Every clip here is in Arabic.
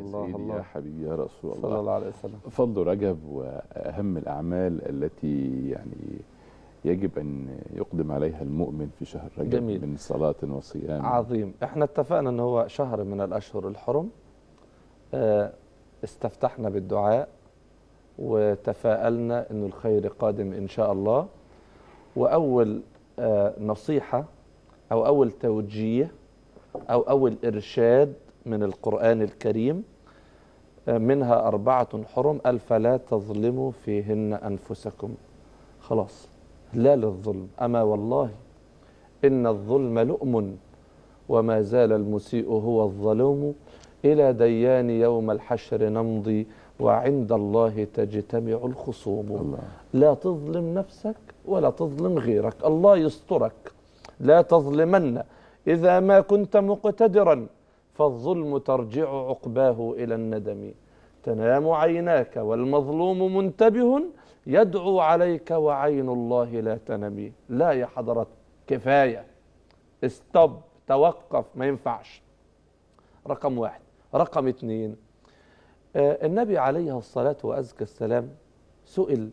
الله سيدي الله. يا حبيبي يا رسول الله صلى الله عليه وسلم فضل رجب وأهم الأعمال التي يعني يجب أن يقدم عليها المؤمن في شهر رجب جميل. من صلاة وصيام عظيم احنا اتفقنا ان هو شهر من الأشهر الحرم آه، استفتحنا بالدعاء وتفائلنا أن الخير قادم إن شاء الله وأول آه، نصيحة أو أول توجيه أو أول إرشاد من القرآن الكريم منها أربعة حرم قال فلا تظلموا فيهن أنفسكم خلاص لا للظلم أما والله إن الظلم لؤم وما زال المسيء هو الظلوم إلى ديان يوم الحشر نمضي وعند الله تجتمع الخصوم الله. لا تظلم نفسك ولا تظلم غيرك الله يسترك لا تظلمن إذا ما كنت مقتدرا فالظلم ترجع عقباه إلى الندم تنام عيناك والمظلوم منتبه يدعو عليك وعين الله لا تنمي لا يا حضره كفاية استب توقف ما ينفعش رقم واحد رقم اثنين آه، النبي عليه الصلاة وأزكى السلام سئل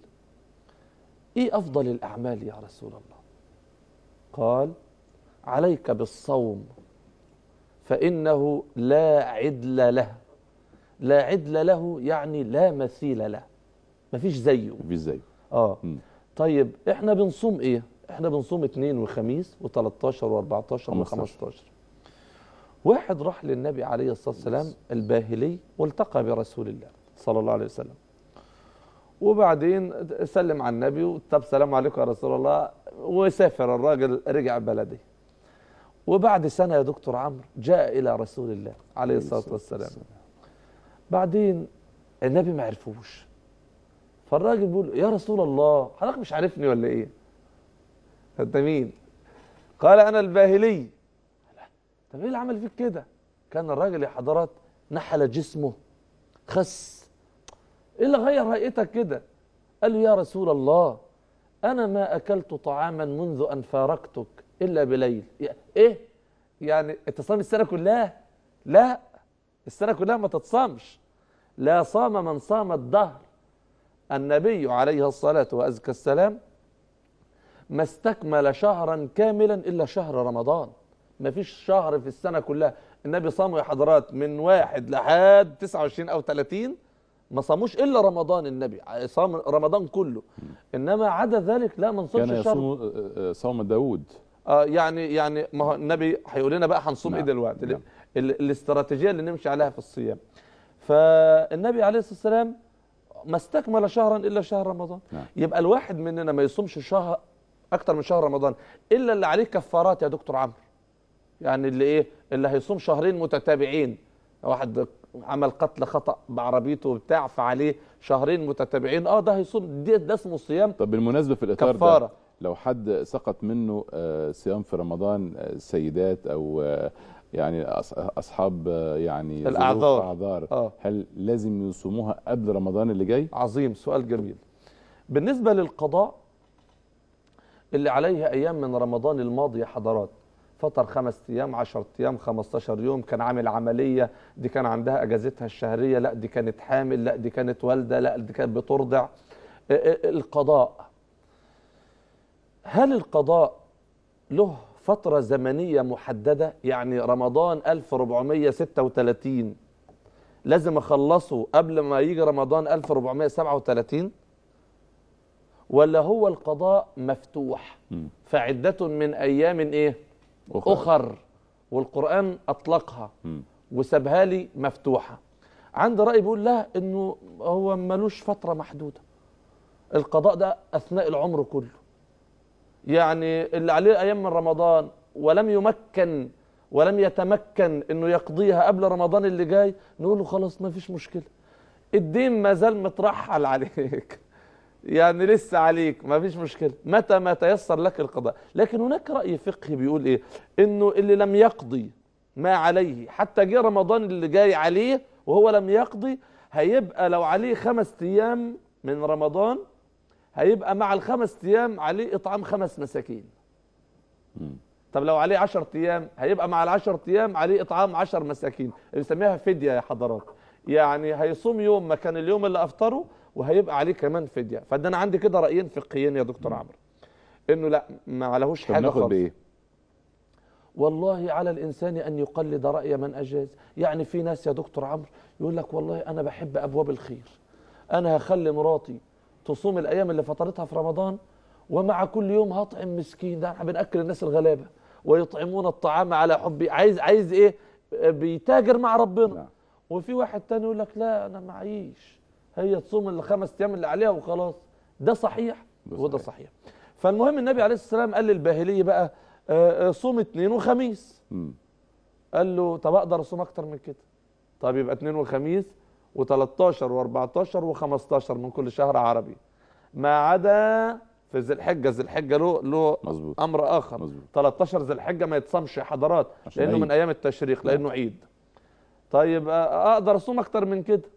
إيه أفضل الأعمال يا رسول الله قال عليك بالصوم فإنه لا عدل له لا عدل له يعني لا مثيل له مفيش زيه مفيش زيه اه م. طيب احنا بنصوم ايه احنا بنصوم اثنين وخميس و13 و14 و15 واحد راح للنبي عليه الصلاه والسلام الباهلي والتقى برسول الله صلى الله عليه وسلم وبعدين سلم على النبي طب سلام عليكم يا رسول الله وسافر الراجل رجع بلده وبعد سنة يا دكتور عمرو جاء إلى رسول الله عليه الصلاة والسلام بعدين النبي ما عرفوش فالراجل بيقول يا رسول الله حضرتك مش عارفني ولا ايه انت مين قال انا الباهلي طب ايه اللي عمل فيك كده كان الراجل يا حضرات نحل جسمه خس ايه اللي غير هيئتك كده قال له يا رسول الله أنا ما أكلت طعاما منذ أن فارقتك إلا بليل إيه؟ يعني تصام السنة كلها؟ لا السنة كلها ما تتصامش لا صام من صام الدهر النبي عليه الصلاة وأزكى السلام ما استكمل شهرا كاملا إلا شهر رمضان ما فيش شهر في السنة كلها النبي صام يا حضرات من واحد لحد 29 أو 30 ما صاموش الا رمضان النبي صام رمضان كله انما عدا ذلك لا ما نصومش كان يصوم آه، آه، صوم داوود آه يعني يعني ما هو النبي هيقول لنا بقى هنصوم ايه نعم، دلوقتي نعم. الاستراتيجيه اللي نمشي عليها في الصيام فالنبي عليه الصلاه والسلام ما استكمل شهرا الا شهر رمضان نعم. يبقى الواحد مننا ما يصومش شهر اكتر من شهر رمضان الا اللي عليه كفارات يا دكتور عمرو يعني اللي ايه اللي هيصوم شهرين متتابعين واحد عمل قتل خطا بعربيته وبتاع فعليه شهرين متتابعين اه ده هيصوم ده, ده اسمه صيام طب بالمناسبه في الاطار كفارة. ده لو حد سقط منه آه، صيام في رمضان آه، سيدات او آه، يعني اصحاب يعني الاعذار الاعذار آه. هل لازم يصوموها قبل رمضان اللي جاي عظيم سؤال جميل بالنسبه للقضاء اللي عليها ايام من رمضان الماضي حضرات فطر خمس ايام 10 ايام 15 يوم كان عامل عمليه دي كان عندها اجازتها الشهريه لا دي كانت حامل لا دي كانت والده لا دي كانت بترضع القضاء هل القضاء له فترة زمنية محددة يعني رمضان 1436 لازم أخلصه قبل ما يجي رمضان 1437 ولا هو القضاء مفتوح فعدة من أيام إيه أخر, أخر والقرآن أطلقها وسابها لي مفتوحة عندي رأي بيقول لا إنه هو ملوش فترة محدودة القضاء ده أثناء العمر كله يعني اللي عليه أيام من رمضان ولم يمكن ولم يتمكن إنه يقضيها قبل رمضان اللي جاي نقول له خلاص ما فيش مشكلة الدين ما زال مترحل عليك يعني لسه عليك ما فيش مشكلة متى ما تيسر لك القضاء لكن هناك رأي فقهي بيقول إيه إنه اللي لم يقضي ما عليه حتى جه رمضان اللي جاي عليه وهو لم يقضي هيبقى لو عليه خمس أيام من رمضان هيبقى مع الخمس أيام عليه إطعام خمس مساكين طب لو عليه 10 أيام هيبقى مع العشر أيام عليه إطعام 10 مساكين اللي بنسميها فدية يا حضرات يعني هيصوم يوم مكان اليوم اللي أفطره وهيبقى عليه كمان فديه فده انا عندي كده رايين فقهيين يا دكتور عمرو انه لا ما عليهوش حاجه خالص بايه والله على الانسان ان يقلد راي من اجاز يعني في ناس يا دكتور عمرو يقول لك والله انا بحب ابواب الخير انا هخلي مراتي تصوم الايام اللي فطرتها في رمضان ومع كل يوم هطعم مسكين ده احنا بناكل الناس الغلابه ويطعمون الطعام على حبي عايز عايز ايه بيتاجر مع ربنا لا. نعم. وفي واحد تاني يقول لك لا انا معيش هي تصوم الخمس ايام اللي عليها وخلاص ده صحيح وده صحيح فالمهم النبي عليه الصلاه والسلام قال للباهليه بقى آه، آه، صوم اثنين وخميس م. قال له طب اقدر اصوم اكتر من كده طب يبقى اثنين وخميس و13 و14 و15 من كل شهر عربي ما عدا في ذي الحجه ذي الحجه له له مزبوط. امر اخر مزبوط. 13 ذي الحجه ما يتصمش حضرات لانه عيد. من ايام التشريق لانه نعم. عيد طيب آه، اقدر اصوم اكتر من كده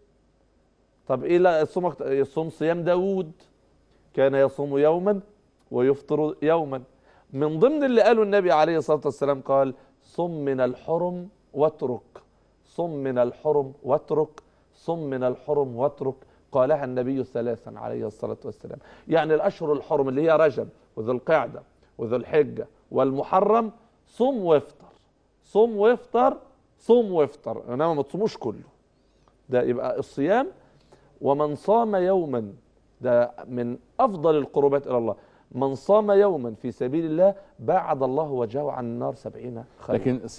طب ايه لا يصوم يصوم صيام داوود كان يصوم يوما ويفطر يوما من ضمن اللي قاله النبي عليه الصلاه والسلام قال صم من الحرم واترك صم من الحرم واترك صم من الحرم واترك قالها النبي ثلاثا عليه الصلاه والسلام يعني الاشهر الحرم اللي هي رجب وذو القعده وذو الحجه والمحرم صم وافطر صم وافطر صم وافطر انما ما تصوموش كله ده يبقى الصيام ومن صام يوما ده من أفضل القربات إلى الله من صام يوما في سبيل الله بعد الله وجهه عن النار سبعين خير لكن